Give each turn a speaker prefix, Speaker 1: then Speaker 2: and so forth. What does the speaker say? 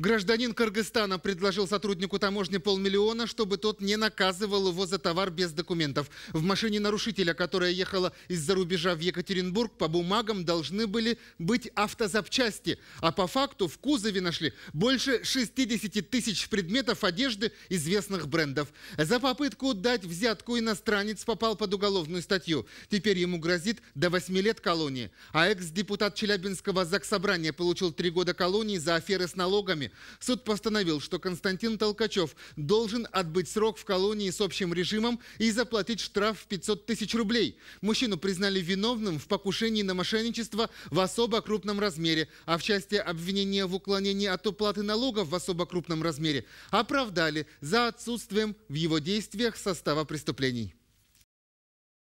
Speaker 1: Гражданин Кыргызстана предложил сотруднику таможни полмиллиона, чтобы тот не наказывал его за товар без документов. В машине нарушителя, которая ехала из-за рубежа в Екатеринбург, по бумагам должны были быть автозапчасти. А по факту в кузове нашли больше 60 тысяч предметов одежды известных брендов. За попытку дать взятку иностранец попал под уголовную статью. Теперь ему грозит до 8 лет колонии. А экс-депутат Челябинского Заксобрания получил 3 года колонии за аферы с налогами. Суд постановил, что Константин Толкачев должен отбыть срок в колонии с общим режимом и заплатить штраф в 500 тысяч рублей. Мужчину признали виновным в покушении на мошенничество в особо крупном размере, а в части обвинения в уклонении от уплаты налогов в особо крупном размере оправдали за отсутствием в его действиях состава преступлений.